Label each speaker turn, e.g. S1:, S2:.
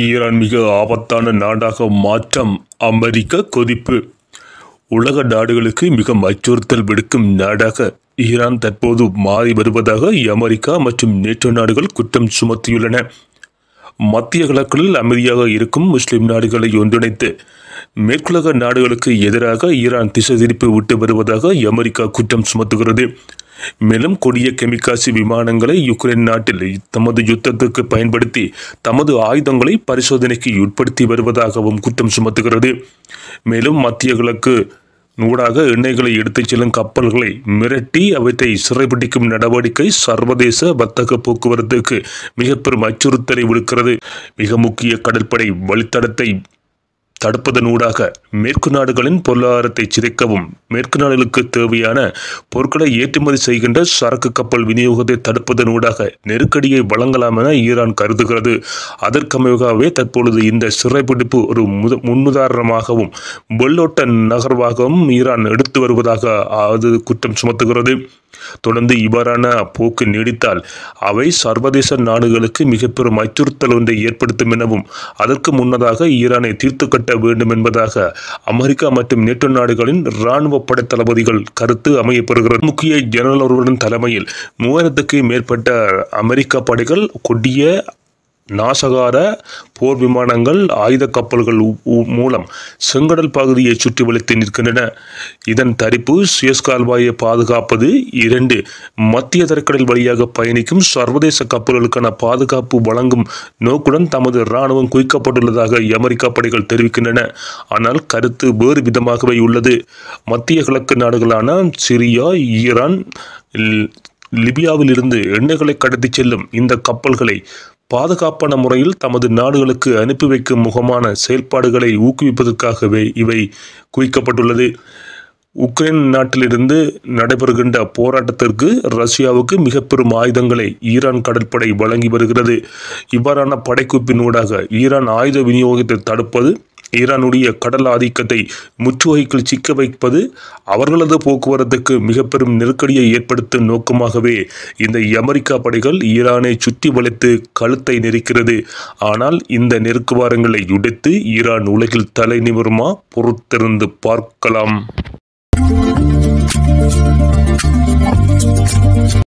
S1: Iran மிக ஆபத்தான நாடாக மாற்றம் அமெரிக்க கொதிப்பு உலக நாடுகளுக்கு மிக அச்சுறுத்தல் விடுக்கும் நாடாக ஈரான் தற்போது மாறி வருவதாக அமெரிக்கா மற்றும் நேற்று நாடுகள் குற்றம் சுமத்தியுள்ளன மத்திய கிழக்குகளில் அமைதியாக இருக்கும் முஸ்லிம் நாடுகளை ஒன்றிணைத்து மேற்குலக நாடுகளுக்கு எதிராக ஈரான் திசை திருப்பி விட்டு வருவதாக அமெரிக்கா குற்றம் சுமத்துகிறது மேலும் கொடிய கெமிக்காசி விமானங்களை யுக்ரைன் நாட்டில் தமது யுத்தத்துக்கு பயன்படுத்தி தமது ஆயுதங்களை பரிசோதனைக்கு உட்படுத்தி வருவதாகவும் குற்றம் சுமத்துகிறது மேலும் மத்திய கிழக்கு நூடாக எண்ணெய்களை எடுத்துச் செல்லும் கப்பல்களை மிரட்டி அவற்றை சிறைபிடிக்கும் நடவடிக்கை சர்வதேச வர்த்தக போக்குவரத்துக்கு மிக பெரும் அச்சுறுத்தலை விடுக்கிறது மிக முக்கிய கடற்படை வழித்தடத்தை தடுப்பதனூடாக மேற்கு நாடுகளின் பொருளாதாரத்தை சிதைக்கவும் மேற்கு நாடுகளுக்கு தேவையான பொருட்களை ஏற்றுமதி செய்கின்ற சரக்கு கப்பல் விநியோகத்தை தடுப்பதனூடாக நெருக்கடியை வழங்கலாம் என ஈரான் கருதுகிறது அதற்கமையாகவே தற்பொழுது இந்த சிறைப்பிடிப்பு ஒரு முத முன்னுதாரணமாகவும் வெள்ளோட்ட நகர்வாகவும் ஈரான் எடுத்து வருவதாக அது குற்றம் சுமத்துகிறது தொடர்ந்து இவ்வாறான போக்கு நீடித்தால் அவை சர்வதேச நாடுகளுக்கு மிக பெரும் அச்சுறுத்தல் ஒன்றை ஏற்படுத்தும் எனவும் அதற்கு முன்னதாக ஈரானை தீர்த்து கட்ட வேண்டும் என்பதாக அமெரிக்கா மற்றும் நேட்டோ நாடுகளின் இராணுவ படை தளபதிகள் கருத்து அமையப்பெறுகிறது முக்கிய ஜெனரல் ஒருவரின் தலைமையில் மூவாயிரத்துக்கு மேற்பட்ட அமெரிக்க படைகள் கொடிய நாசகார போர் விமானங்கள் ஆயுத கப்பல்கள் மூலம் செங்கடல் பகுதியை சுற்றி வளைத்து நிற்கின்றன இதன் தரிப்பு சுயஸ் கால்வாயை பாதுகாப்பது இரண்டு மத்திய தரைக்கடல் வழியாக பயணிக்கும் சர்வதேச கப்பல்களுக்கான பாதுகாப்பு வழங்கும் நோக்குடன் தமது இராணுவம் குவிக்கப்பட்டுள்ளதாக அமெரிக்கா படைகள் தெரிவிக்கின்றன ஆனால் கருத்து வேறு விதமாகவே உள்ளது மத்திய கிழக்கு நாடுகளான சிரியா ஈரான் லிபியாவிலிருந்து எண்ணெய்களை கடத்தி செல்லும் இந்த கப்பல்களை பாதுகாப்பான முறையில் தமது நாடுகளுக்கு அனுப்பி வைக்கும் முகமான செயல்பாடுகளை ஊக்குவிப்பதற்காகவே இவை குவிக்கப்பட்டுள்ளது உக்ரைன் நாட்டிலிருந்து நடைபெறுகின்ற போராட்டத்திற்கு ரஷ்யாவுக்கு மிக பெரும் ஆயுதங்களை ஈரான் கடற்படை வழங்கி வருகிறது இவ்வாறான படைக்குப்பின் ஊடாக ஈரான் ஆயுத விநியோகத்தை தடுப்பது ஈரானுடைய கடல் ஆதிக்கத்தை முற்றுகைக்குள் சிக்க வைப்பது அவர்களது போக்குவரத்துக்கு மிக பெரும் நெருக்கடியை ஏற்படுத்தும் நோக்கமாகவே இந்த அமெரிக்கா படைகள் ஈரானை சுற்றி வளைத்து கழுத்தை நெரிக்கிறது ஆனால் இந்த நெருக்குவாரங்களை உடைத்து ஈரான் உலகில் தலை நிமிருமா பொறுத்திருந்து பார்க்கலாம்